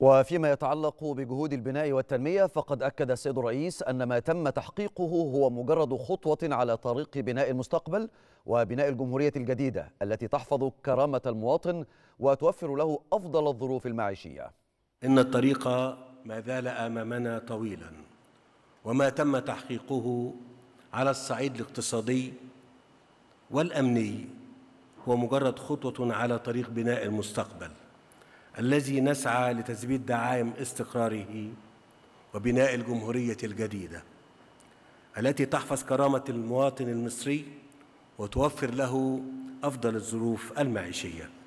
وفيما يتعلق بجهود البناء والتنمية فقد أكد السيد الرئيس أن ما تم تحقيقه هو مجرد خطوة على طريق بناء المستقبل وبناء الجمهورية الجديدة التي تحفظ كرامة المواطن وتوفر له أفضل الظروف المعيشية إن الطريق ما زال أمامنا طويلا وما تم تحقيقه على الصعيد الاقتصادي والأمني هو مجرد خطوة على طريق بناء المستقبل الذي نسعى لتثبيت دعائم استقراره وبناء الجمهورية الجديدة التي تحفظ كرامة المواطن المصري وتوفر له أفضل الظروف المعيشية